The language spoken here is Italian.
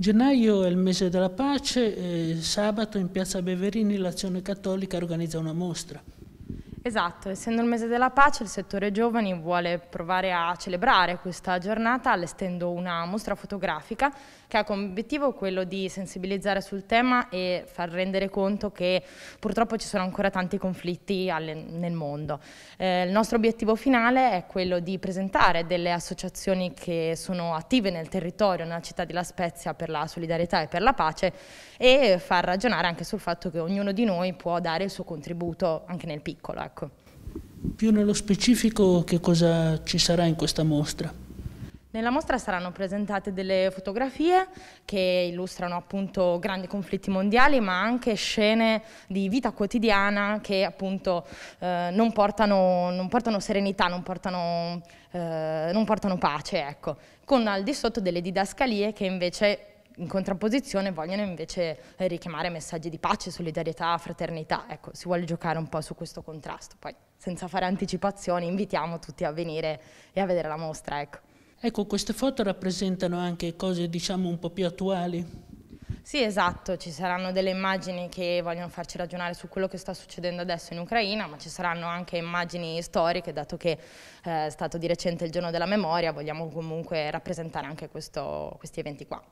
Gennaio è il mese della pace, eh, sabato in piazza Beverini l'azione cattolica organizza una mostra Esatto, essendo il mese della pace il settore giovani vuole provare a celebrare questa giornata allestendo una mostra fotografica che ha come obiettivo quello di sensibilizzare sul tema e far rendere conto che purtroppo ci sono ancora tanti conflitti nel mondo. Eh, il nostro obiettivo finale è quello di presentare delle associazioni che sono attive nel territorio, nella città di La Spezia per la solidarietà e per la pace e far ragionare anche sul fatto che ognuno di noi può dare il suo contributo anche nel piccolo tabacco. Più nello specifico che cosa ci sarà in questa mostra? Nella mostra saranno presentate delle fotografie che illustrano appunto grandi conflitti mondiali ma anche scene di vita quotidiana che appunto eh, non, portano, non, portano, serenità, non portano, eh, non portano pace, ecco. con al di sotto delle didascalie che invece in contrapposizione vogliono invece eh, richiamare messaggi di pace, solidarietà, fraternità, ecco, si vuole giocare un po' su questo contrasto, poi senza fare anticipazioni invitiamo tutti a venire e a vedere la mostra, ecco. Ecco, queste foto rappresentano anche cose diciamo un po' più attuali. Sì, esatto, ci saranno delle immagini che vogliono farci ragionare su quello che sta succedendo adesso in Ucraina, ma ci saranno anche immagini storiche, dato che eh, è stato di recente il giorno della memoria, vogliamo comunque rappresentare anche questo, questi eventi qua.